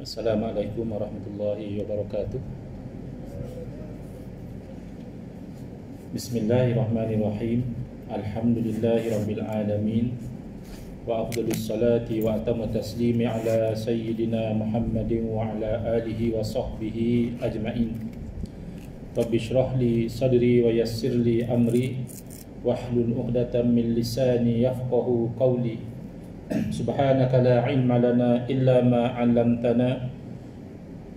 السلام عليكم ورحمة الله وبركاته بسم الله الرحمن الرحيم الحمد لله رب العالمين وأفضل الصلاة وأتم التسليم على سيدنا محمد وعلى آله وصحبه أجمعين رب اشرح لي صدري ويسر لي أمري واحلل عقدة من لساني يفقه قولي سبحانك لا علم لنا إلا ما علمتنا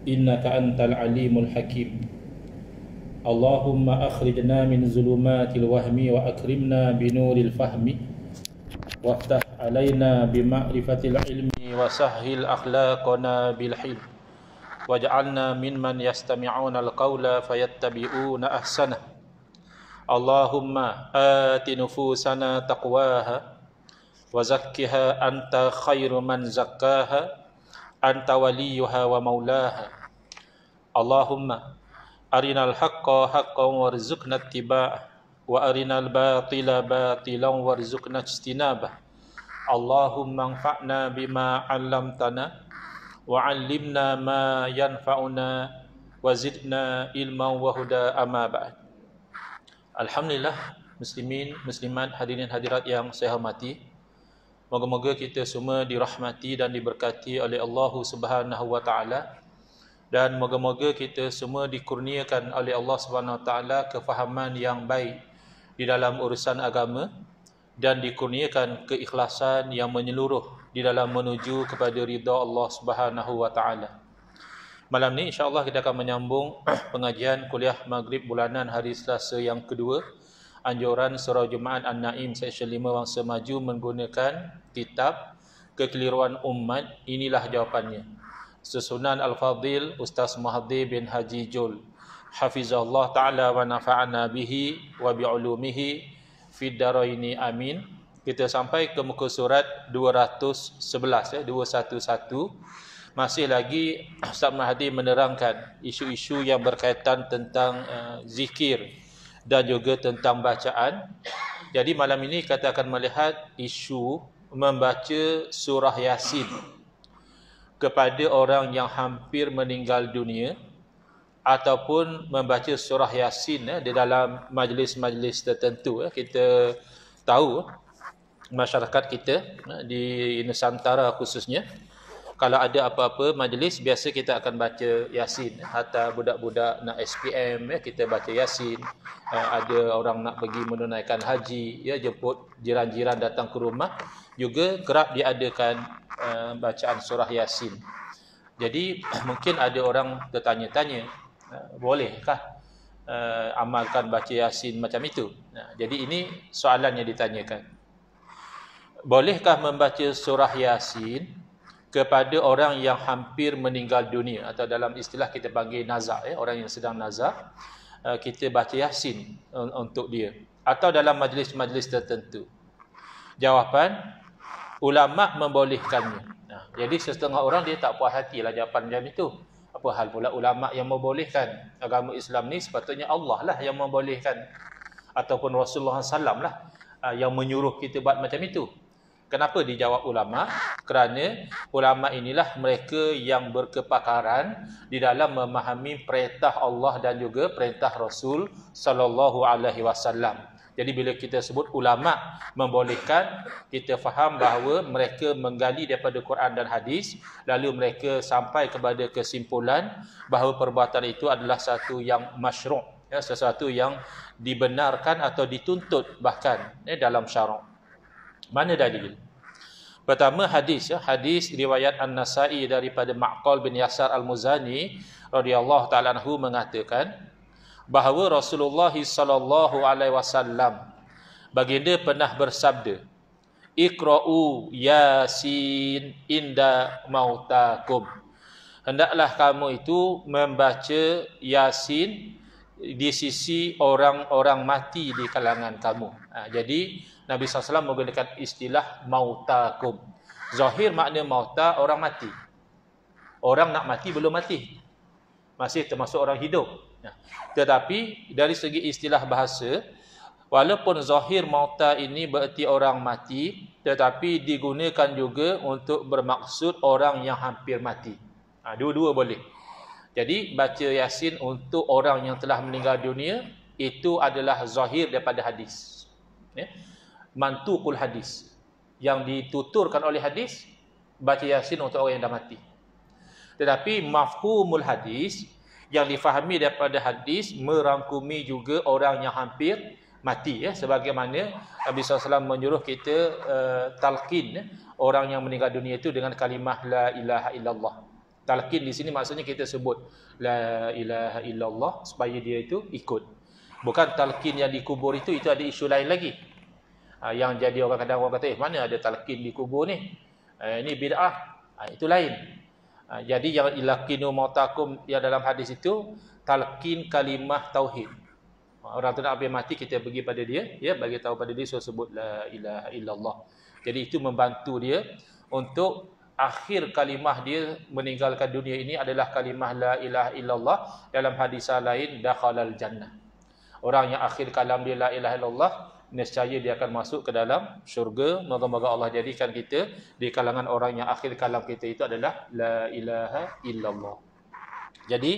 إنك أنت العليم الحكيم اللهم أخرجنا من ظلمات الوهم وأكرمنا بنور الفهم وافتح علينا بمعرفة العلم وسهل أخلاقنا بالحلم واجعلنا ممن يستمعون القول فيتبعون أحسنه اللهم آت نفوسنا تقواها وزكها أنت خير من زكاها أنت وليها ومولاها اللهم أرنا الحق حقا وارزقنا اتباعه وأرنا الباطل باطلا وارزقنا اجتنابه اللهم انفعنا بما علمتنا وعلمنا ما ينفعنا وزدنا علما وهدى أما بعد الحمد لله مسلمين مسلمات حضرين حضرات yang saya hormati Moga-moga kita semua dirahmati dan diberkati oleh Allah Subhanahu wa taala dan moga-moga kita semua dikurniakan oleh Allah Subhanahu wa taala kefahaman yang baik di dalam urusan agama dan dikurniakan keikhlasan yang menyeluruh di dalam menuju kepada ridha Allah Subhanahu wa taala. Malam ni insya-Allah kita akan menyambung pengajian kuliah Maghrib bulanan hari Selasa yang kedua anjuran surah Jumaat An-Naim seksyen 5 wangsa maju menggunakan kitab kekeliruan umat inilah jawapannya Susunan Al-Fadil Ustaz Mahdi bin Haji Jul Hafizahullah Ta'ala wa nafa'ana bihi wa bi'ulumihi Fiddaraini amin Kita sampai ke muka surat 211 ya, 211 Masih lagi Ustaz Mahdi menerangkan Isu-isu yang berkaitan tentang uh, zikir dan juga tentang bacaan. Jadi malam ini kita akan melihat isu membaca surah Yasin kepada orang yang hampir meninggal dunia ataupun membaca surah Yasin eh, di dalam majlis-majlis tertentu. Eh. Kita tahu masyarakat kita eh, di Nusantara khususnya, kalau ada apa-apa majlis biasa kita akan baca yasin hatta budak-budak nak SPM ya kita baca yasin eh, ada orang nak pergi menunaikan haji ya jemput jiran-jiran datang ke rumah juga kerap diadakan eh, bacaan surah yasin jadi mungkin ada orang tertanya-tanya eh, bolehkah amalkan baca yasin macam itu jadi ini soalan yang ditanyakan bolehkah membaca surah yasin kepada orang yang hampir meninggal dunia atau dalam istilah kita panggil nazar ya orang yang sedang nazar eh, kita baca yasin eh, untuk dia atau dalam majlis-majlis tertentu jawapan ulama membolehkannya nah, jadi setengah orang dia tak puas hati lah jawapan macam itu apa hal pula ulama yang membolehkan agama Islam ni sepatutnya Allah lah yang membolehkan ataupun Rasulullah SAW lah yang menyuruh kita buat macam itu Kenapa dijawab ulama? Kerana ulama inilah mereka yang berkepakaran di dalam memahami perintah Allah dan juga perintah Rasul sallallahu alaihi wasallam. Jadi bila kita sebut ulama membolehkan kita faham bahawa mereka menggali daripada Quran dan hadis lalu mereka sampai kepada kesimpulan bahawa perbuatan itu adalah satu yang masyru' ya sesuatu yang dibenarkan atau dituntut bahkan ya, dalam syarak. Mana dalil? Pertama hadis ya, hadis riwayat An-Nasa'i daripada Ma'qal bin Yasar Al-Muzani radhiyallahu taala anhu mengatakan bahawa Rasulullah sallallahu alaihi wasallam baginda pernah bersabda Iqra'u Yasin inda mautakum. Hendaklah kamu itu membaca Yasin di sisi orang-orang mati di kalangan kamu. Ha, jadi Nabi SAW menggunakan istilah mautakum. Zahir makna mauta orang mati. Orang nak mati belum mati. Masih termasuk orang hidup. Ya. Tetapi dari segi istilah bahasa, walaupun zahir mauta ini bererti orang mati, tetapi digunakan juga untuk bermaksud orang yang hampir mati. Ha, Dua-dua boleh. Jadi baca Yasin untuk orang yang telah meninggal dunia itu adalah zahir daripada hadis. Ya. Mantuqul hadis yang dituturkan oleh hadis baca Yasin untuk orang yang dah mati. Tetapi mafhumul hadis yang difahami daripada hadis merangkumi juga orang yang hampir mati ya sebagaimana Nabi SAW menyuruh kita uh, talqin ya, orang yang meninggal dunia itu dengan kalimah la ilaha illallah Talqin di sini maksudnya kita sebut la ilaha illallah supaya dia itu ikut. Bukan talqin yang dikubur itu itu ada isu lain lagi. Ah, yang jadi orang kadang orang kata, "Eh, mana ada talqin dikubur kubur ni?" Ah, ini bid'ah. Ah, itu lain. jadi yang ilaqinu mautakum yang dalam hadis itu talqin kalimah tauhid. Orang tu nak habis mati kita pergi pada dia, ya bagi tahu pada dia so sebut la ilaha illallah. Jadi itu membantu dia untuk akhir kalimah dia meninggalkan dunia ini adalah kalimah la ilaha illallah dalam hadis lain dakhalal jannah orang yang akhir kalam dia la ilaha illallah nescaya dia akan masuk ke dalam syurga moga-moga Allah jadikan kita di kalangan orang yang akhir kalam kita itu adalah la ilaha illallah jadi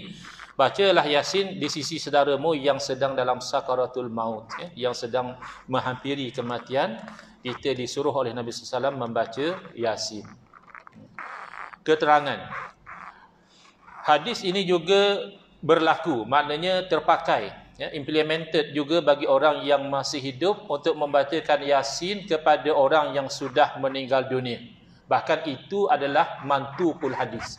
bacalah yasin di sisi saudaramu yang sedang dalam sakaratul maut ya, yang sedang menghampiri kematian kita disuruh oleh Nabi sallallahu membaca yasin keterangan. Hadis ini juga berlaku, maknanya terpakai, ya, implemented juga bagi orang yang masih hidup untuk membacakan Yasin kepada orang yang sudah meninggal dunia. Bahkan itu adalah mantuful hadis.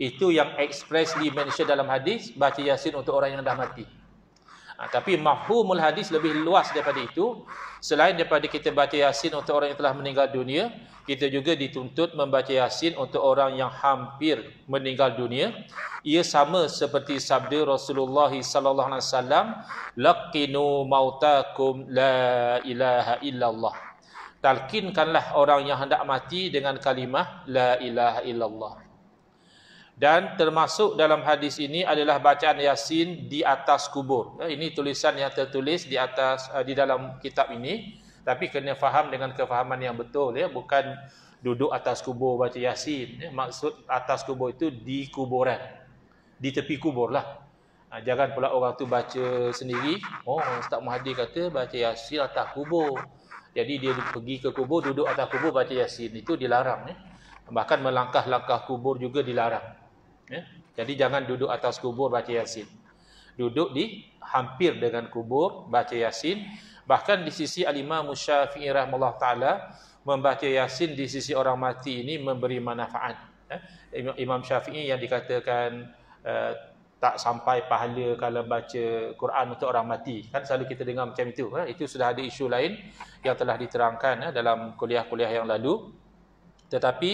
Itu yang expressly mentioned dalam hadis, baca Yasin untuk orang yang dah mati. Ha, tapi mafhumul hadis lebih luas daripada itu. Selain daripada kita baca yasin untuk orang yang telah meninggal dunia, kita juga dituntut membaca yasin untuk orang yang hampir meninggal dunia. Ia sama seperti sabda Rasulullah sallallahu alaihi wasallam, "Laqinu mautakum la ilaha illallah." Talkinkanlah orang yang hendak mati dengan kalimah la ilaha illallah dan termasuk dalam hadis ini adalah bacaan yasin di atas kubur ya, ini tulisan yang tertulis di atas eh, di dalam kitab ini tapi kena faham dengan kefahaman yang betul ya bukan duduk atas kubur baca yasin ya. maksud atas kubur itu di kuburan di tepi kuburlah ah, jangan pula orang tu baca sendiri oh ustaz muhadi kata baca yasin atas kubur jadi dia pergi ke kubur duduk atas kubur baca yasin itu dilarang ya bahkan melangkah-langkah kubur juga dilarang Ya? Jadi jangan duduk atas kubur baca yasin. Duduk di hampir dengan kubur baca yasin. Bahkan di sisi alimah imam Syafi'i rahimahullah taala membaca yasin di sisi orang mati ini memberi manfaat. Ya? Imam Syafi'i yang dikatakan uh, tak sampai pahala kalau baca Quran untuk orang mati. Kan selalu kita dengar macam itu. Ya? Itu sudah ada isu lain yang telah diterangkan ya, dalam kuliah-kuliah yang lalu. Tetapi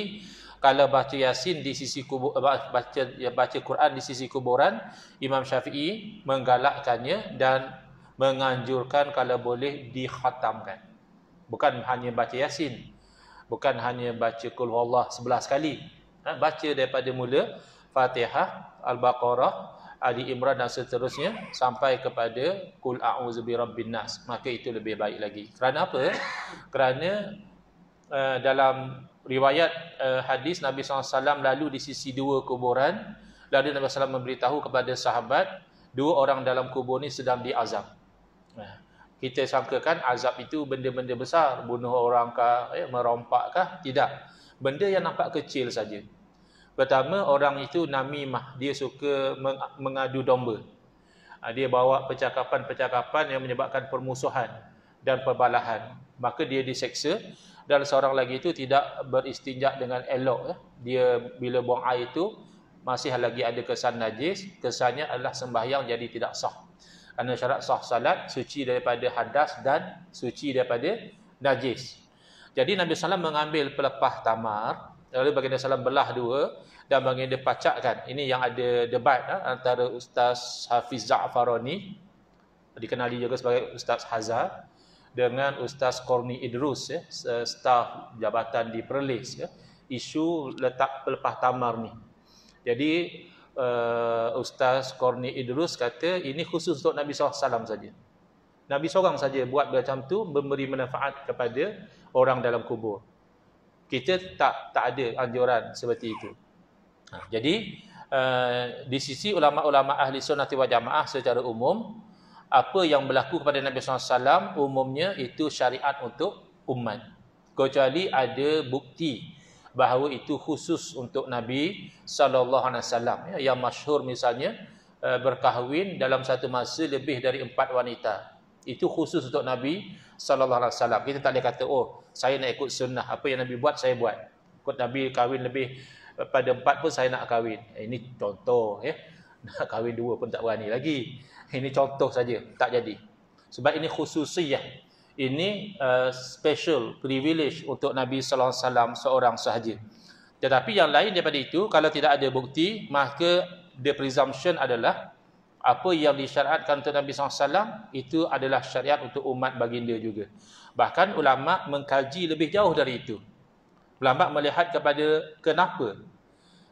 kala baca Yasin di sisi kubur eh, baca ya, baca Quran di sisi kuburan Imam Syafi'i menggalakkannya dan menganjurkan kalau boleh dikhatamkan bukan hanya baca Yasin bukan hanya baca kul huwallah 11 kali ha, baca daripada mula Fatihah Al-Baqarah Ali Imran dan seterusnya sampai kepada kul a'udzu birabbin nas maka itu lebih baik lagi kerana apa kerana uh, dalam riwayat uh, hadis Nabi SAW lalu di sisi dua kuburan lalu Nabi SAW memberitahu kepada sahabat dua orang dalam kubur ni sedang diazab nah, kita sangkakan azab itu benda-benda besar bunuh orang kah eh, merompak kah tidak benda yang nampak kecil saja pertama orang itu namimah dia suka mengadu domba ah, dia bawa percakapan-percakapan yang menyebabkan permusuhan dan perbalahan maka dia diseksa dan seorang lagi itu tidak beristinjak dengan elok ya. dia bila buang air itu masih lagi ada kesan najis kesannya adalah sembahyang jadi tidak sah kerana syarat sah salat suci daripada hadas dan suci daripada najis jadi Nabi SAW mengambil pelepah tamar lalu baginda SAW belah dua dan baginda pacakkan ini yang ada debat ya, antara Ustaz Hafiz Za'farani dikenali juga sebagai Ustaz Hazar dengan Ustaz Korni Idrus ya, eh, staf jabatan di Perlis ya, isu letak pelepah tamar ni. Jadi uh, Ustaz Korni Idrus kata ini khusus untuk Nabi SAW saja. Nabi seorang saja buat macam tu memberi manfaat kepada orang dalam kubur. Kita tak tak ada anjuran seperti itu. Jadi uh, di sisi ulama-ulama ahli sunnah wal jamaah secara umum apa yang berlaku kepada Nabi SAW umumnya itu syariat untuk umat. Kecuali ada bukti bahawa itu khusus untuk Nabi Sallallahu Alaihi Wasallam ya, yang masyhur misalnya eh, berkahwin dalam satu masa lebih dari empat wanita. Itu khusus untuk Nabi Sallallahu Alaihi Wasallam Kita tak boleh kata, oh saya nak ikut sunnah. Apa yang Nabi buat, saya buat. Ikut Nabi kahwin lebih eh, pada empat pun saya nak kahwin. Eh, ini contoh. Ya. Nak kahwin dua pun tak berani lagi. Ini contoh saja, tak jadi. Sebab ini khususiyah. Ini uh, special privilege untuk Nabi sallallahu alaihi wasallam seorang sahaja. Tetapi yang lain daripada itu, kalau tidak ada bukti, maka the presumption adalah apa yang disyariatkan untuk Nabi SAW itu adalah syariat untuk umat baginda juga. Bahkan ulama mengkaji lebih jauh dari itu. Ulama melihat kepada kenapa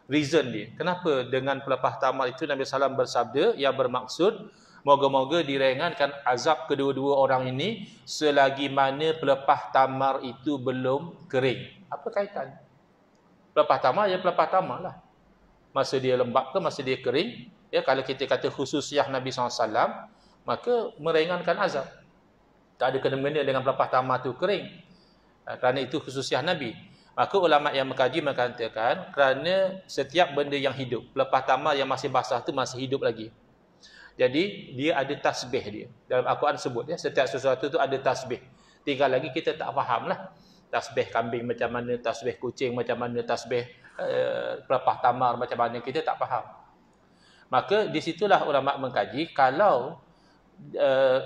reason dia. Kenapa dengan pelepah tamar itu Nabi SAW bersabda yang bermaksud Moga-moga direngankan azab kedua-dua orang ini selagi mana pelepah tamar itu belum kering. Apa kaitan? Pelepah tamar, ya pelepah tamar lah. Masa dia lembap ke, masa dia kering. Ya, kalau kita kata khusus Yah Nabi SAW, maka merengankan azab. Tak ada kena-mena dengan pelepah tamar tu kering. Ha, kerana itu khusus Yah Nabi. Maka ulama yang mengkaji mengatakan kerana setiap benda yang hidup, pelepah tamar yang masih basah tu masih hidup lagi. Jadi dia ada tasbih dia. Dalam Al-Quran sebut ya, setiap sesuatu tu ada tasbih. Tinggal lagi kita tak faham lah. Tasbih kambing macam mana, tasbih kucing macam mana, tasbih uh, pelepah tamar macam mana, kita tak faham. Maka di situlah ulama mengkaji, kalau uh,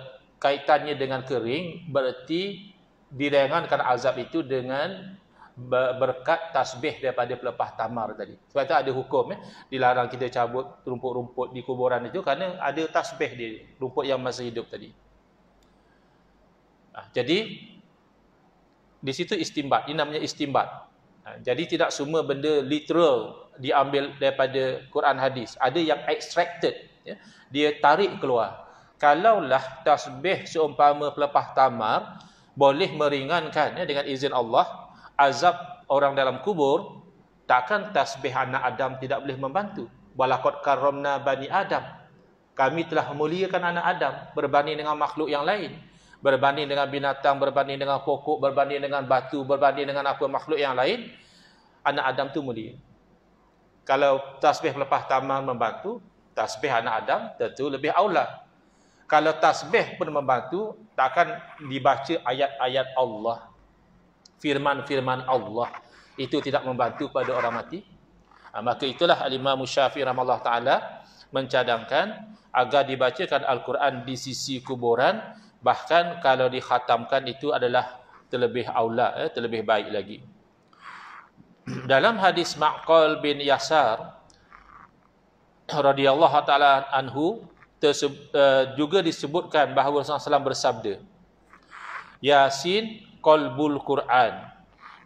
kaitannya dengan kering, berarti direngankan azab itu dengan berkat tasbih daripada pelepah tamar tadi. Sebab itu ada hukum ya, dilarang kita cabut rumput-rumput di kuburan itu kerana ada tasbih dia, rumput yang masih hidup tadi. Nah, jadi di situ istimbat, ini namanya istimbat. Nah, jadi tidak semua benda literal diambil daripada Quran hadis. Ada yang extracted ya, dia tarik keluar. Kalaulah tasbih seumpama pelepah tamar boleh meringankan ya, dengan izin Allah azab orang dalam kubur, takkan tasbih anak Adam tidak boleh membantu. Walakot karamna bani Adam. Kami telah memuliakan anak Adam berbanding dengan makhluk yang lain. Berbanding dengan binatang, berbanding dengan pokok, berbanding dengan batu, berbanding dengan apa makhluk yang lain. Anak Adam tu mulia. Kalau tasbih lepas tamang membantu, tasbih anak Adam tentu lebih aula. Kalau tasbih pun membantu, takkan dibaca ayat-ayat Allah firman-firman Allah itu tidak membantu pada orang mati ha, maka itulah al-imam syafi'i rahimahullah taala mencadangkan agar dibacakan al-Quran di sisi kuburan bahkan kalau dikhatamkan itu adalah terlebih aula eh, terlebih baik lagi dalam hadis Ma'qal bin Yasar radhiyallahu taala anhu tersebut, eh, juga disebutkan bahawa Rasulullah SAW bersabda Yasin qalbul Quran.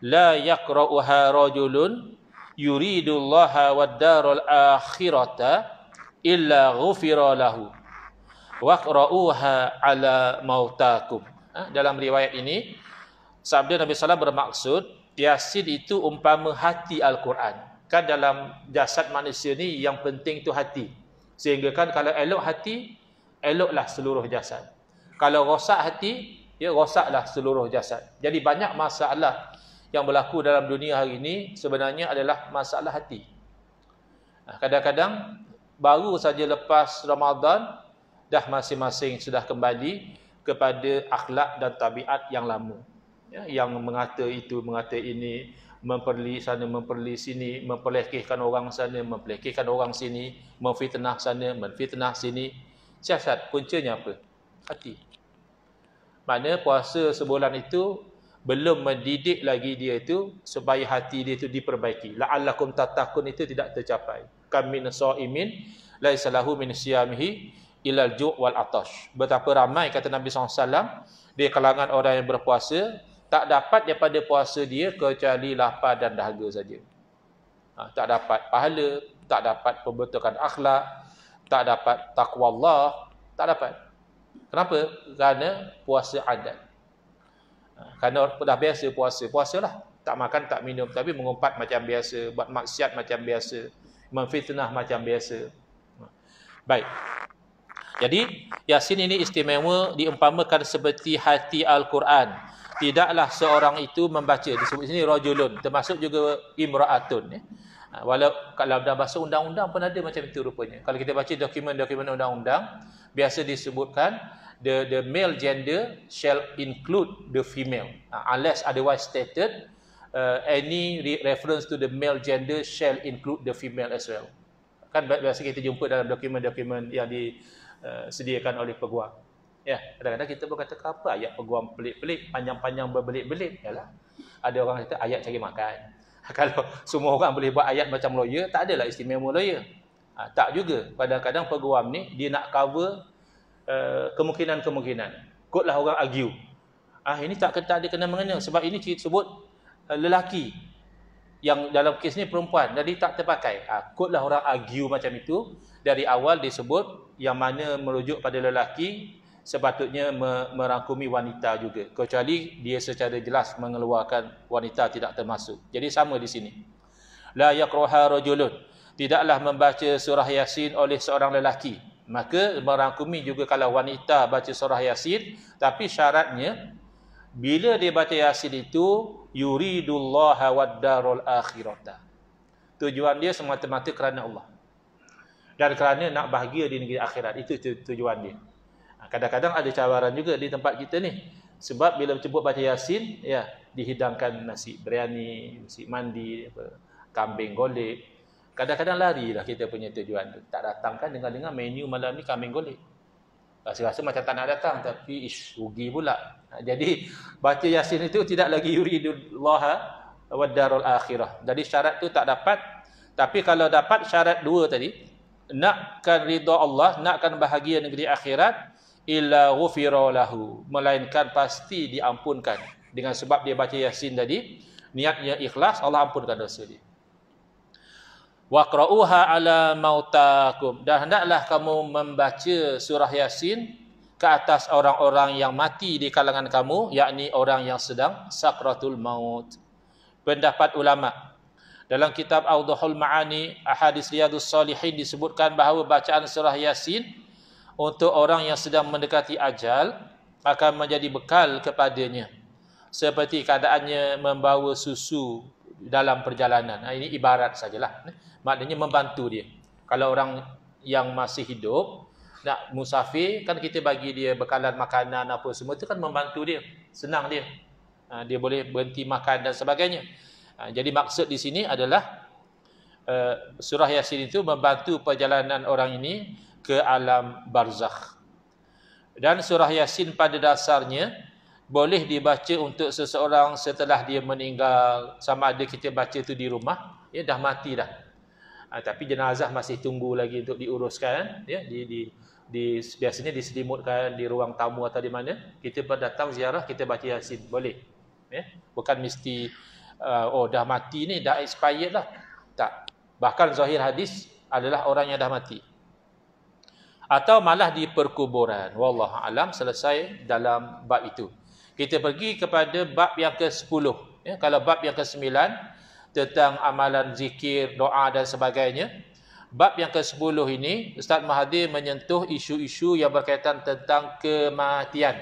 La yakrauha rajulun yuridu Allah wa ad akhirata illa ghufira lahu. krauha ala mautakum. Ha, dalam riwayat ini sabda Nabi sallallahu bermaksud Yasin itu umpama hati Al-Quran. Kan dalam jasad manusia ni yang penting itu hati. Sehingga kan kalau elok hati, eloklah seluruh jasad. Kalau rosak hati, ya rosaklah seluruh jasad. Jadi banyak masalah yang berlaku dalam dunia hari ini sebenarnya adalah masalah hati. Kadang-kadang baru saja lepas Ramadan dah masing-masing sudah kembali kepada akhlak dan tabiat yang lama. Ya, yang mengata itu, mengata ini, memperli sana, memperli sini, memperlekehkan orang sana, memperlekehkan orang sini, memfitnah sana, memfitnah sini. Siasat puncanya apa? Hati. Mana puasa sebulan itu belum mendidik lagi dia itu supaya hati dia itu diperbaiki. La'allakum tatakun itu tidak tercapai. Kam min sha'imin laisa lahu min siyamihi illa al-ju' wal atash. Betapa ramai kata Nabi alaihi wasallam di kalangan orang yang berpuasa tak dapat daripada puasa dia kecuali lapar dan dahaga saja. Ha, tak dapat pahala, tak dapat pembetulan akhlak, tak dapat takwa Allah, tak dapat. Kenapa? Kerana puasa adat. Ha, kerana dah biasa puasa, puasalah. Tak makan, tak minum. Tapi mengumpat macam biasa, buat maksiat macam biasa, memfitnah macam biasa. Ha. Baik. Jadi, Yasin ini istimewa diumpamakan seperti hati Al-Quran. Tidaklah seorang itu membaca. di sini rajulun. Termasuk juga imra'atun. Ya. Ha, walau kalau dalam bahasa undang-undang pun ada macam itu rupanya. Kalau kita baca dokumen-dokumen undang-undang, biasa disebutkan the the male gender shall include the female. Uh, unless otherwise stated, uh, any re reference to the male gender shall include the female as well. Kan biasa kita jumpa dalam dokumen-dokumen yang disediakan uh, oleh peguam. Ya, kadang-kadang kita pun kata, apa ayat peguam pelik-pelik, panjang-panjang berbelik-belik? Ada orang kata, ayat cari makan. kalau semua orang boleh buat ayat macam lawyer, tak adalah istimewa lawyer. Ha, tak juga. Kadang-kadang peguam ni, dia nak cover eh, kemungkinan-kemungkinan. Uh, Kutlah orang argue. Ah ha, Ini tak kena ada kena-mengena. Sebab ini sebut uh, lelaki. Yang dalam kes ni perempuan. Jadi tak terpakai. Ha, ah, Kutlah orang argue macam itu. Dari awal disebut yang mana merujuk pada lelaki, sepatutnya merangkumi wanita juga kecuali dia secara jelas mengeluarkan wanita tidak termasuk jadi sama di sini la yaqraha rajulun tidaklah membaca surah yasin oleh seorang lelaki maka merangkumi juga kalau wanita baca surah yasin tapi syaratnya bila dia baca yasin itu yuridullaha waddarul akhirata tujuan dia semata-mata kerana Allah dan kerana nak bahagia di negeri akhirat itu tujuan dia Ha, kadang-kadang ada cabaran juga di tempat kita ni sebab bila sebut baca yasin ya dihidangkan nasi biryani nasi mandi apa, kambing golek kadang-kadang larilah kita punya tujuan tu tak datang kan dengar-dengar menu malam ni kambing golek rasa-rasa macam tak nak datang tapi ish rugi pula ha, jadi baca yasin itu tidak lagi yuridullah ha, wa darul akhirah jadi syarat tu tak dapat tapi kalau dapat syarat dua tadi nakkan ridha Allah nakkan bahagia negeri akhirat illa ghufira lahu melainkan pasti diampunkan dengan sebab dia baca yasin tadi niatnya ikhlas Allah ampunkan dosa dia waqra'uha ala mautakum dan hendaklah kamu membaca surah yasin ke atas orang-orang yang mati di kalangan kamu yakni orang yang sedang sakratul maut pendapat ulama dalam kitab Audhul Ma'ani, Ahadis Riyadus Salihin disebutkan bahawa bacaan surah Yasin untuk orang yang sedang mendekati ajal akan menjadi bekal kepadanya seperti keadaannya membawa susu dalam perjalanan ini ibarat sajalah maknanya membantu dia kalau orang yang masih hidup nak musafir kan kita bagi dia bekalan makanan apa semua itu kan membantu dia senang dia ha, dia boleh berhenti makan dan sebagainya ha, jadi maksud di sini adalah eh, surah yasin itu membantu perjalanan orang ini ke alam barzakh. Dan surah Yasin pada dasarnya boleh dibaca untuk seseorang setelah dia meninggal sama ada kita baca tu di rumah ya dah mati dah ha, tapi jenazah masih tunggu lagi untuk diuruskan ya di, di, di biasanya diselimutkan di ruang tamu atau di mana kita datang ziarah kita baca yasin boleh ya bukan mesti uh, oh dah mati ni dah expired lah tak bahkan zahir hadis adalah orang yang dah mati atau malah di perkuburan. Wallahu alam selesai dalam bab itu. Kita pergi kepada bab yang ke-10. Ya, kalau bab yang ke-9 tentang amalan zikir, doa dan sebagainya. Bab yang ke-10 ini Ustaz Mahathir menyentuh isu-isu yang berkaitan tentang kematian.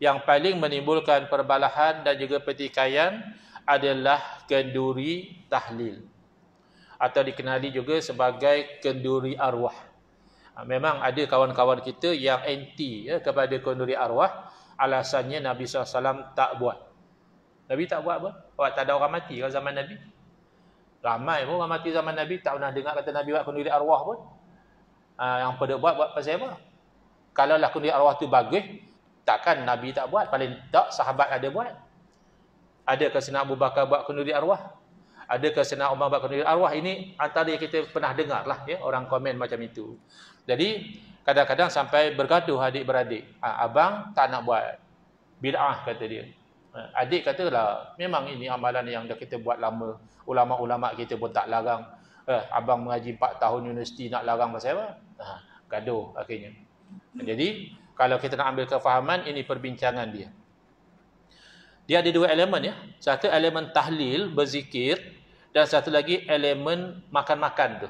Yang paling menimbulkan perbalahan dan juga pertikaian adalah kenduri tahlil. Atau dikenali juga sebagai kenduri arwah. Ah, memang ada kawan-kawan kita yang anti ya, kepada kunduri arwah. Alasannya Nabi SAW tak buat. Nabi tak buat apa? Sebab tak ada orang mati kalau zaman Nabi. Ramai pun orang mati zaman Nabi. Tak pernah dengar kata Nabi buat kunduri arwah pun. Ha, yang pada buat, buat pasal apa? Kalau lah kunduri arwah tu bagus, takkan Nabi tak buat. Paling tak sahabat ada buat. Adakah Sina Abu Bakar buat kunduri arwah? Ada Adakah Sena Umar Bakar Nuri Arwah ini antara yang kita pernah dengar lah ya, orang komen macam itu. Jadi kadang-kadang sampai bergaduh adik-beradik. Ha, ah, abang tak nak buat. Bid'ah kata dia. Ah, adik katalah memang ini amalan yang dah kita buat lama. Ulama-ulama kita pun tak larang. Eh, abang mengaji 4 tahun universiti nak larang pasal apa? Ha, gaduh akhirnya. Jadi kalau kita nak ambil kefahaman ini perbincangan dia. Dia ada dua elemen ya. Satu elemen tahlil berzikir dan satu lagi elemen makan-makan tu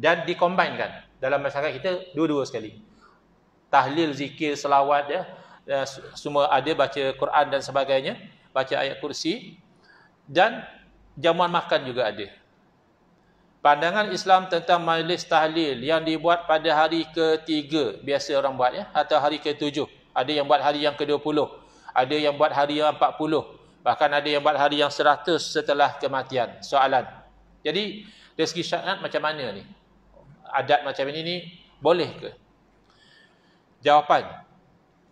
dan dikombinkan dalam masyarakat kita dua-dua sekali tahlil zikir selawat ya, ya semua ada baca Quran dan sebagainya baca ayat kursi dan jamuan makan juga ada pandangan Islam tentang majlis tahlil yang dibuat pada hari ketiga biasa orang buat ya atau hari ketujuh ada yang buat hari yang ke-20 ada yang buat hari yang Bahkan ada yang buat hari yang seratus setelah kematian. Soalan. Jadi, dari segi syariat macam mana ni? Adat macam ini ni boleh ke? Jawapan.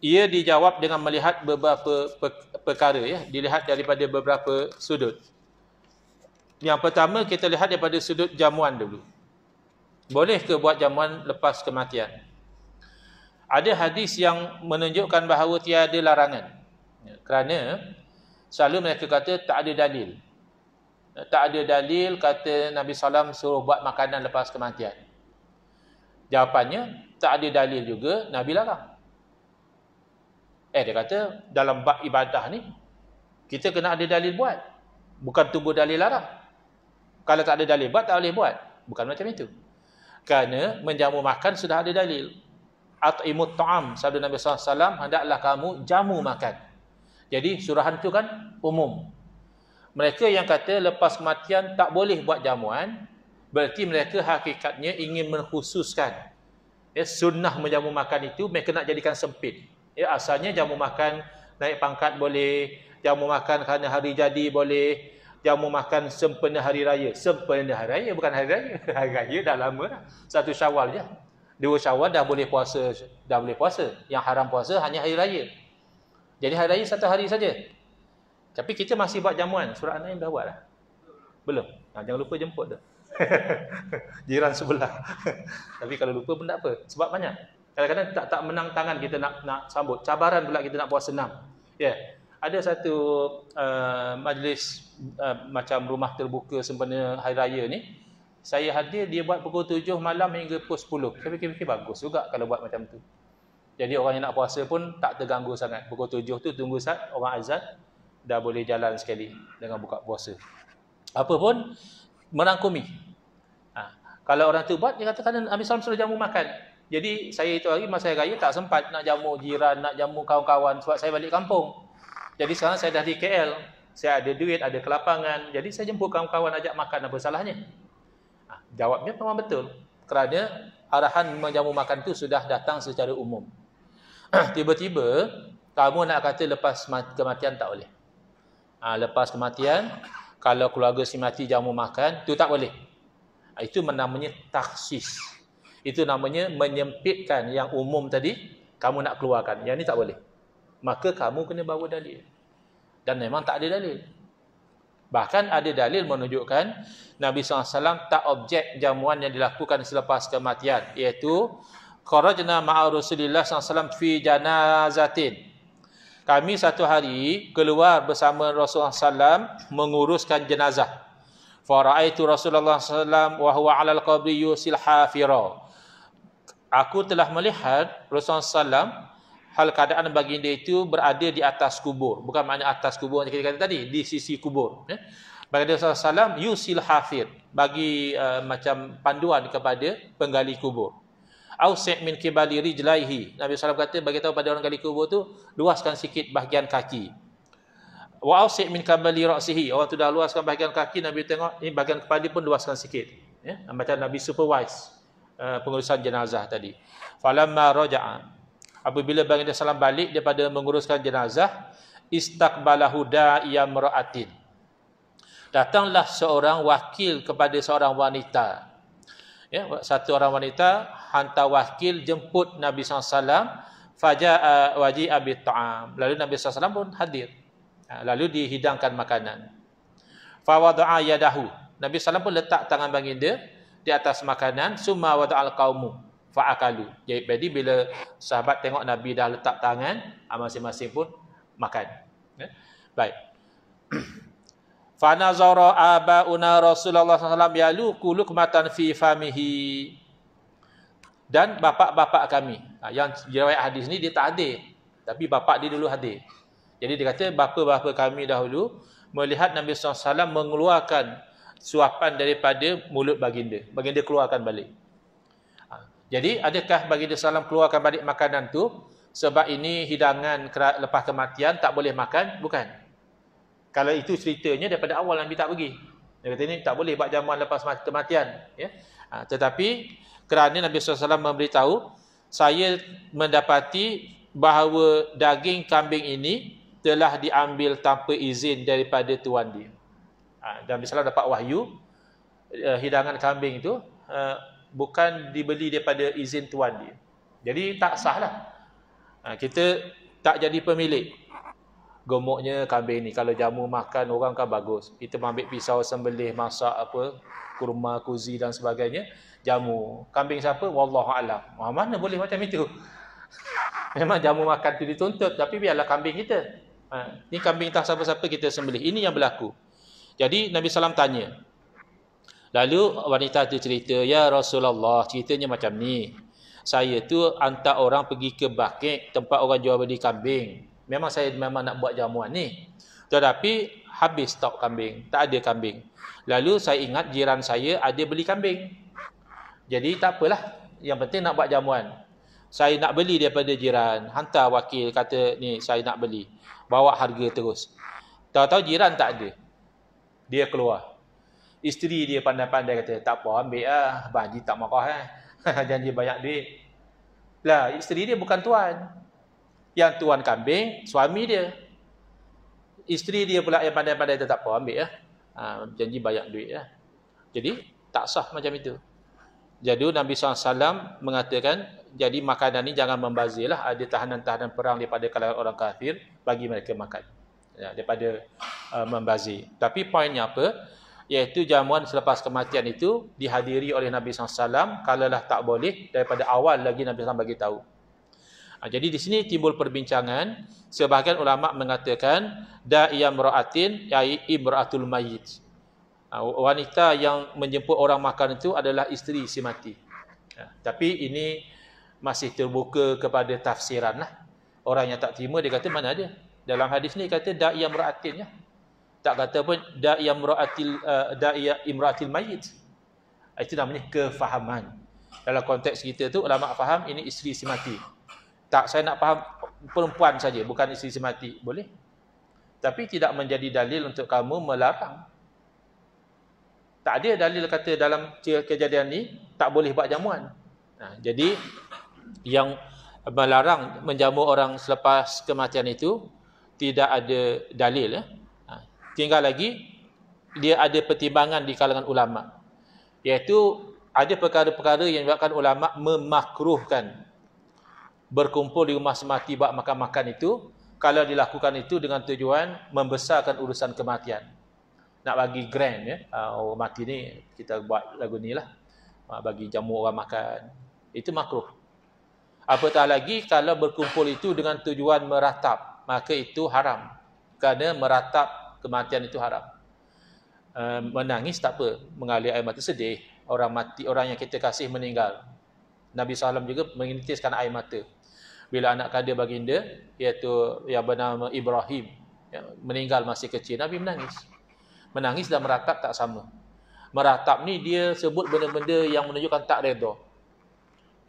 Ia dijawab dengan melihat beberapa perkara ya, dilihat daripada beberapa sudut. Yang pertama kita lihat daripada sudut jamuan dulu. Boleh ke buat jamuan lepas kematian? Ada hadis yang menunjukkan bahawa tiada larangan. Kerana selalu mereka kata tak ada dalil tak ada dalil kata Nabi Sallam suruh buat makanan lepas kematian jawapannya tak ada dalil juga Nabi larang eh dia kata dalam bab ibadah ni kita kena ada dalil buat bukan tunggu dalil larang kalau tak ada dalil buat tak boleh buat bukan macam itu kerana menjamu makan sudah ada dalil at'imut ta'am sabda Nabi Sallam hendaklah kamu jamu makan jadi surahan tu kan umum. Mereka yang kata lepas kematian tak boleh buat jamuan, berarti mereka hakikatnya ingin menkhususkan ya, sunnah menjamu makan itu mereka nak jadikan sempit. Ya, asalnya jamu makan naik pangkat boleh, jamu makan kerana hari jadi boleh, jamu makan sempena hari raya. Sempena hari raya bukan hari raya. Hari raya dah lama dah. Satu syawal je. Dua syawal dah boleh puasa. Dah boleh puasa. Yang haram puasa hanya hari raya. Jadi hari raya satu hari saja. Tapi kita masih buat jamuan. Surah An-Naim dah buat dah. Belum. Ha, jangan lupa jemput tu. Jiran sebelah. Tapi kalau lupa pun tak apa. Sebab banyak. Kadang-kadang tak tak menang tangan kita nak nak sambut. Cabaran pula kita nak buat senam. Ya. Yeah. Ada satu uh, majlis uh, macam rumah terbuka sempena hari raya ni. Saya hadir dia buat pukul 7 malam hingga pukul 10. Saya fikir-fikir bagus juga kalau buat macam tu. Jadi orang yang nak puasa pun tak terganggu sangat. Pukul tujuh tu tunggu saat orang azan dah boleh jalan sekali dengan buka puasa. Apa pun merangkumi. Ha. Kalau orang tu buat, dia kata kerana Amir Salam suruh jamu makan. Jadi saya itu hari masa saya raya tak sempat nak jamu jiran, nak jamu kawan-kawan sebab saya balik kampung. Jadi sekarang saya dah di KL. Saya ada duit, ada kelapangan. Jadi saya jemput kawan-kawan ajak makan apa salahnya. Ha. Jawabnya memang betul. Kerana arahan menjamu makan tu sudah datang secara umum. tiba-tiba kamu nak kata lepas kematian tak boleh. Ha, lepas kematian, kalau keluarga si mati jamu makan, itu tak boleh. Ha, itu namanya taksis. Itu namanya menyempitkan yang umum tadi, kamu nak keluarkan. Yang ini tak boleh. Maka kamu kena bawa dalil. Dan memang tak ada dalil. Bahkan ada dalil menunjukkan Nabi SAW tak objek jamuan yang dilakukan selepas kematian. Iaitu kharajna ma'a Rasulillah SAW fi janazatin. Kami satu hari keluar bersama Rasulullah SAW menguruskan jenazah. Fara'aitu Rasulullah SAW wa huwa alal qabri yusil hafira. Aku telah melihat Rasulullah SAW hal keadaan baginda itu berada di atas kubur. Bukan makna atas kubur yang kita kata tadi, di sisi kubur. Ya. Baginda Rasulullah SAW yusil hafir. Bagi uh, macam panduan kepada penggali kubur ausat min kibali rijlaihi Nabi sallallahu kata bagi tahu pada orang gali kubur tu luaskan sikit bahagian kaki wa ausat min kibali ra'sihi orang tu dah luaskan bahagian kaki Nabi tengok ini eh, bahagian kepala pun luaskan sikit ya macam Nabi supervise uh, pengurusan jenazah tadi falamma raja'a apabila bagi dia salam balik daripada menguruskan jenazah istaqbalahu da'iyam ra'atin datanglah seorang wakil kepada seorang wanita ya satu orang wanita hantar wakil jemput Nabi SAW faja waji abi ta'am lalu Nabi SAW pun hadir ha, lalu dihidangkan makanan fa wada'a yadahu Nabi SAW pun letak tangan baginda di atas makanan summa wada'al qaumu fa akalu jadi bila sahabat tengok Nabi dah letak tangan ah, masing-masing pun makan ya. baik Fanazara abauna Rasulullah SAW yalu kuluk matan fi famihi. Dan bapak-bapak kami. Ha, yang jerawat hadis ni dia tak hadir. Tapi bapak dia dulu hadir. Jadi dia kata bapa-bapa kami dahulu melihat Nabi SAW mengeluarkan suapan daripada mulut baginda. Baginda keluarkan balik. Ha, jadi adakah baginda SAW keluarkan balik makanan tu sebab ini hidangan lepas kematian tak boleh makan? Bukan. Kalau itu ceritanya daripada awal Nabi tak pergi. Dia kata ini tak boleh buat jamuan lepas kematian. Ya? Ha, tetapi kerana Nabi SAW memberitahu, saya mendapati bahawa daging kambing ini telah diambil tanpa izin daripada tuan dia. Ha, dan Nabi SAW dapat wahyu, uh, hidangan kambing itu uh, bukan dibeli daripada izin tuan dia. Jadi tak sahlah. Ha, kita tak jadi pemilik. Gomoknya kambing ni kalau jamu makan orang kan bagus kita ambil pisau sembelih masak apa kurma kuzi dan sebagainya jamu kambing siapa wallahu alam ah, mana boleh macam itu memang jamu makan tu dituntut tapi biarlah kambing kita ha. ni kambing tak siapa-siapa kita sembelih ini yang berlaku jadi Nabi Sallam tanya lalu wanita tu cerita ya Rasulullah ceritanya macam ni saya tu hantar orang pergi ke Bakik tempat orang jual beli kambing Memang saya memang nak buat jamuan ni. Tetapi habis stok kambing, tak ada kambing. Lalu saya ingat jiran saya ada beli kambing. Jadi tak apalah, yang penting nak buat jamuan. Saya nak beli daripada jiran, hantar wakil kata ni saya nak beli. Bawa harga terus. Tahu-tahu jiran tak ada. Dia keluar. Isteri dia pandai-pandai kata, tak apa ambil lah. Banji tak marah eh. Janji banyak duit. Lah, isteri dia bukan tuan yang tuan kambing suami dia. Isteri dia pula yang pandai-pandai tetap apa ambil ya. Ha, janji banyak duit ya. Jadi tak sah macam itu. Jadi Nabi SAW mengatakan jadi makanan ni jangan membazirlah ada tahanan-tahanan perang daripada kalangan orang kafir bagi mereka makan. Ya, daripada uh, membazir. Tapi poinnya apa? Iaitu jamuan selepas kematian itu dihadiri oleh Nabi SAW kalaulah tak boleh daripada awal lagi Nabi SAW bagi tahu. Ha, jadi di sini timbul perbincangan sebahagian ulama mengatakan da imraatin ai imraatul mayyit. Ha, wanita yang menjemput orang makan itu adalah isteri si mati. Ha, tapi ini masih terbuka kepada tafsiran lah. Orang yang tak terima dia kata mana dia? Dalam hadis ni kata da imraatin ya. Tak kata pun da imraatil eh, da imraatil mayyit. Itu namanya kefahaman. Dalam konteks kita tu ulama faham ini isteri si mati. Tak, saya nak faham perempuan saja, bukan isteri mati. Boleh. Tapi tidak menjadi dalil untuk kamu melarang. Tak ada dalil kata dalam kejadian ni tak boleh buat jamuan. Nah, ha, jadi, yang melarang menjamu orang selepas kematian itu, tidak ada dalil. Eh? Nah, ha, tinggal lagi, dia ada pertimbangan di kalangan ulama' iaitu ada perkara-perkara yang menyebabkan ulama' memakruhkan berkumpul di rumah semati buat makan-makan itu kalau dilakukan itu dengan tujuan membesarkan urusan kematian nak bagi grand ya ah, orang mati ni kita buat lagu ni lah ah, bagi jamu orang makan itu makruh apatah lagi kalau berkumpul itu dengan tujuan meratap maka itu haram kerana meratap kematian itu haram ah, menangis tak apa mengalir air mata sedih orang mati orang yang kita kasih meninggal Nabi SAW juga mengintiskan air mata bila anak kandir baginda iaitu yang bernama Ibrahim ya, meninggal masih kecil Nabi menangis menangis dan meratap tak sama meratap ni dia sebut benda-benda yang menunjukkan tak reda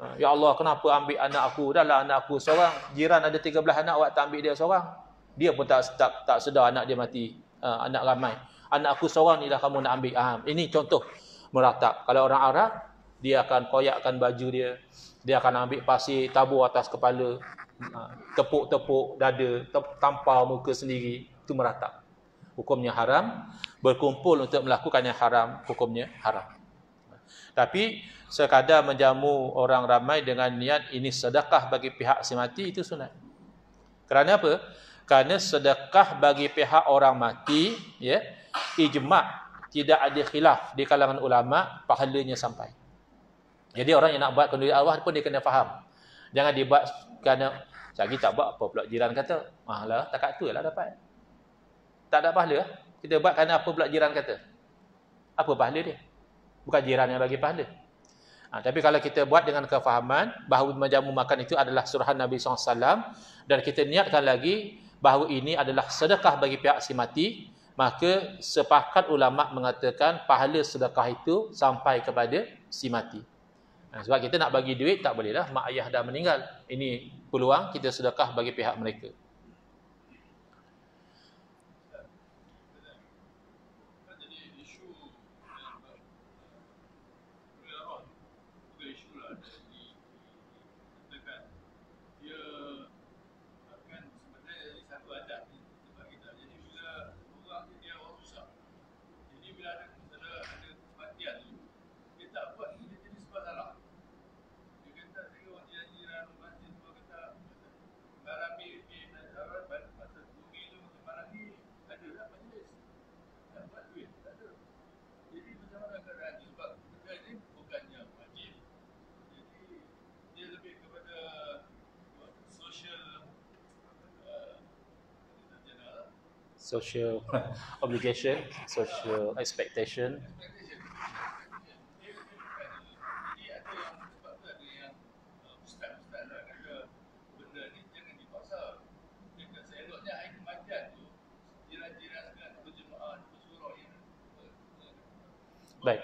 ha, ya Allah kenapa ambil anak aku dah dahlah anak aku seorang jiran ada 13 anak awak tak ambil dia seorang dia pun tak tak, tak sedar anak dia mati ha, anak ramai anak aku seorang ni dah kamu nak ambil ha, ini contoh meratap kalau orang Arab dia akan koyakkan baju dia dia akan ambil pasir tabur atas kepala ha, tepuk-tepuk dada tampar muka sendiri itu meratap hukumnya haram berkumpul untuk melakukan yang haram hukumnya haram tapi sekadar menjamu orang ramai dengan niat ini sedekah bagi pihak si mati itu sunat kerana apa kerana sedekah bagi pihak orang mati ya ijma tidak ada khilaf di kalangan ulama pahalanya sampai jadi orang yang nak buat kenduri arwah pun dia kena faham. Jangan dibuat kerana sehari tak buat apa pula jiran kata. Ah lah, takat tu lah dapat. Tak ada pahala. Kita buat kerana apa pula jiran kata. Apa pahala dia? Bukan jiran yang bagi pahala. Ha, tapi kalau kita buat dengan kefahaman bahawa menjamu makan itu adalah suruhan Nabi SAW dan kita niatkan lagi bahawa ini adalah sedekah bagi pihak si mati, maka sepakat ulama' mengatakan pahala sedekah itu sampai kepada si mati. Sebab kita nak bagi duit, tak bolehlah. Mak ayah dah meninggal. Ini peluang kita sedekah bagi pihak mereka. social obligation, social expectation. Baik.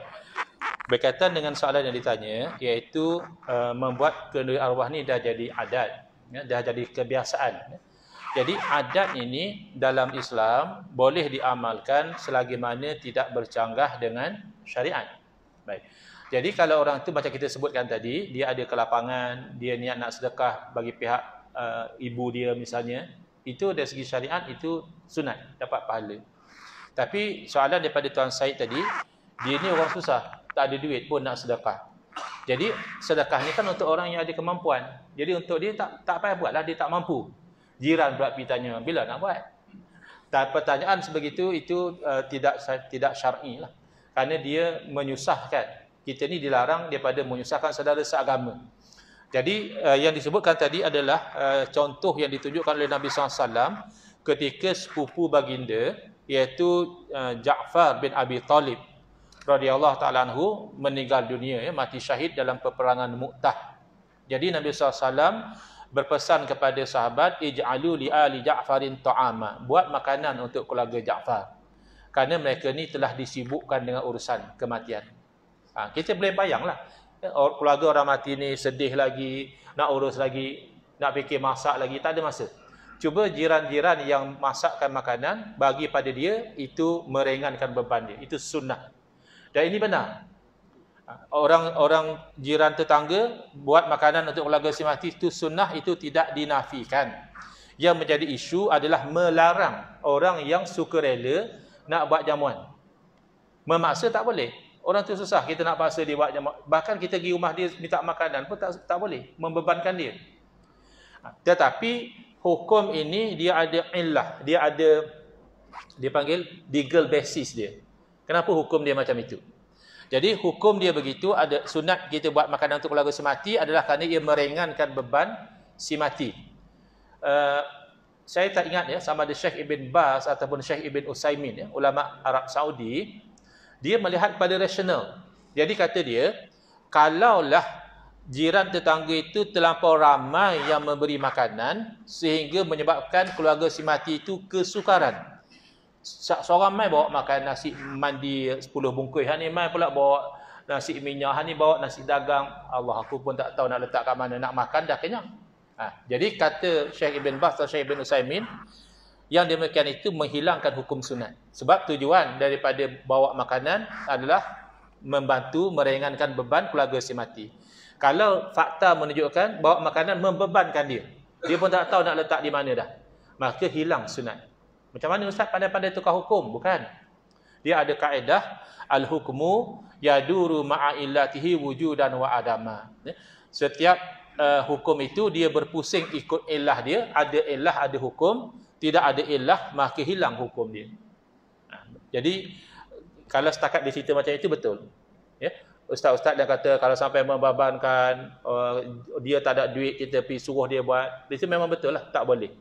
Berkaitan dengan soalan yang ditanya, iaitu uh, membuat kenduri arwah ni dah jadi adat, ya, dah jadi kebiasaan. Ya. Jadi adat ini dalam Islam boleh diamalkan selagi mana tidak bercanggah dengan syariat. Baik. Jadi kalau orang tu macam kita sebutkan tadi, dia ada ke lapangan, dia niat nak sedekah bagi pihak uh, ibu dia misalnya, itu dari segi syariat itu sunat, dapat pahala. Tapi soalan daripada Tuan Said tadi, dia ni orang susah, tak ada duit pun nak sedekah. Jadi sedekah ni kan untuk orang yang ada kemampuan. Jadi untuk dia tak tak payah buatlah dia tak mampu jiran pula pergi tanya bila nak buat dan pertanyaan sebegitu itu uh, tidak tidak syar'i lah kerana dia menyusahkan kita ni dilarang daripada menyusahkan saudara seagama jadi uh, yang disebutkan tadi adalah uh, contoh yang ditunjukkan oleh Nabi SAW ketika sepupu baginda iaitu uh, Ja'far bin Abi Talib radhiyallahu taala anhu meninggal dunia ya, mati syahid dalam peperangan Mu'tah. Jadi Nabi sallallahu alaihi wasallam berpesan kepada sahabat ij'alu li ali ja'farin ta'ama buat makanan untuk keluarga Ja'far kerana mereka ni telah disibukkan dengan urusan kematian ha, kita boleh bayanglah keluarga orang mati ni sedih lagi nak urus lagi nak fikir masak lagi tak ada masa cuba jiran-jiran yang masakkan makanan bagi pada dia itu meringankan beban dia itu sunnah dan ini benar Orang-orang jiran tetangga buat makanan untuk keluarga si mati itu sunnah itu tidak dinafikan. Yang menjadi isu adalah melarang orang yang suka rela nak buat jamuan. Memaksa tak boleh. Orang tu susah kita nak paksa dia buat jamuan. Bahkan kita pergi rumah dia minta makanan pun tak, tak boleh. Membebankan dia. Ha, tetapi hukum ini dia ada illah. Dia ada dia panggil legal basis dia. Kenapa hukum dia macam itu? Jadi hukum dia begitu ada sunat kita buat makanan untuk keluarga semati adalah kerana ia meringankan beban si mati. Uh, saya tak ingat ya sama ada Syekh Ibn Bas ataupun Syekh Ibn Utsaimin, ya ulama Arab Saudi dia melihat pada rasional. Jadi kata dia kalaulah jiran tetangga itu terlampau ramai yang memberi makanan sehingga menyebabkan keluarga si mati itu kesukaran seorang mai bawa makan nasi mandi 10 bungkus. Ha ni mai pula bawa nasi minyak. Ha ni bawa nasi dagang. Allah aku pun tak tahu nak letak kat mana. Nak makan dah kenyang. Ha. Jadi kata Syekh Ibn Bas atau Syekh Ibn Usaimin yang demikian itu menghilangkan hukum sunat. Sebab tujuan daripada bawa makanan adalah membantu meringankan beban keluarga si mati. Kalau fakta menunjukkan bawa makanan membebankan dia. Dia pun tak tahu nak letak di mana dah. Maka hilang sunat. Macam mana Ustaz pandai-pandai tukar hukum? Bukan. Dia ada kaedah al-hukmu yaduru ma'ailatihi wujudan wa adama. Ya. Setiap uh, hukum itu dia berpusing ikut ilah dia. Ada ilah, ada hukum. Tidak ada ilah, maka hilang hukum dia. Ha. Jadi, kalau setakat dia cerita macam itu, betul. Ya? Ustaz-ustaz dia kata, kalau sampai membabankan, uh, eh, dia tak ada duit, kita pergi suruh dia buat. Itu memang betul lah, tak boleh.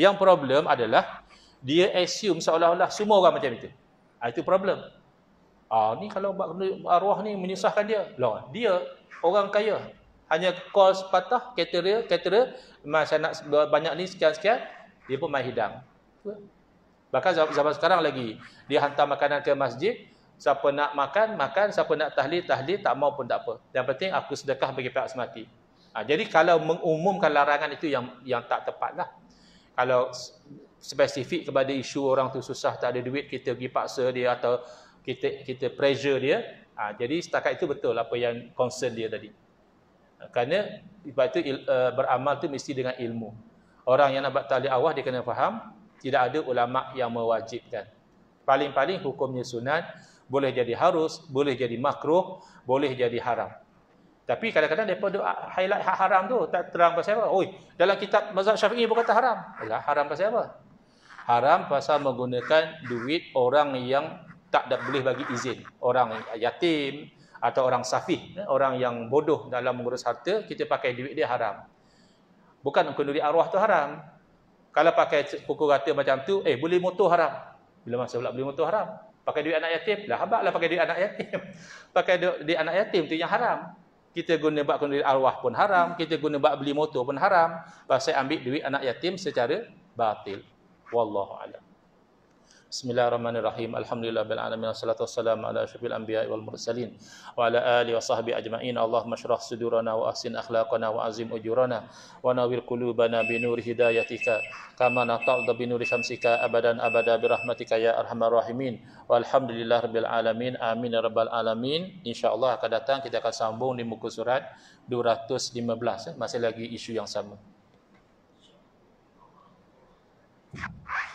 Yang problem adalah, dia assume seolah-olah semua orang macam itu. Ha, itu problem. Ah ha, ni kalau buat arwah ni menyusahkan dia. Lah dia orang kaya hanya call sepatah kriteria kriteria masa nak banyak ni sekian-sekian dia pun main hidang. Bahkan zaman sekarang lagi dia hantar makanan ke masjid siapa nak makan makan siapa nak tahlil tahlil tak mau pun tak apa. Yang penting aku sedekah bagi pihak semati. Ha, jadi kalau mengumumkan larangan itu yang yang tak tepatlah. Kalau spesifik kepada isu orang tu susah tak ada duit kita pergi paksa dia atau kita kita pressure dia ha, jadi setakat itu betul apa yang concern dia tadi ha, kerana sebab itu il, uh, beramal tu mesti dengan ilmu orang yang nak buat tahlil awah dia kena faham tidak ada ulama yang mewajibkan paling-paling hukumnya sunat boleh jadi harus boleh jadi makruh boleh jadi haram tapi kadang-kadang depa doa highlight hak haram tu tak terang pasal apa. Oi, dalam kitab mazhab Syafi'i pun kata haram. Alah, haram pasal apa? haram pasal menggunakan duit orang yang tak dapat boleh bagi izin orang yatim atau orang safih ya, orang yang bodoh dalam mengurus harta kita pakai duit dia haram bukan kenduri arwah tu haram kalau pakai pukul rata macam tu eh boleh motor haram bila masa pula boleh motor haram pakai duit anak yatim lah habaklah pakai duit anak yatim pakai duit anak yatim tu yang haram kita guna buat kenduri arwah pun haram kita guna buat beli motor pun haram pasal ambil duit anak yatim secara batil wallahu alam Bismillahirrahmanirrahim. Alhamdulillah bil alamin wassalatu wassalamu ala asyrafil anbiya'i wal mursalin wa ala ali wa sahbi ajma'in. Allahumma syrah sudurana wa ahsin akhlaqana wa azim ujurana wa nawwir qulubana bi nur hidayatika kama nata'ud bi nur syamsika abadan abada bi rahmatika ya arhamar rahimin. Walhamdulillah rabbil alamin. Amin ya rabbal alamin. Insyaallah akan datang kita akan sambung di muka surat 215 masih lagi isu yang sama. Ha ha!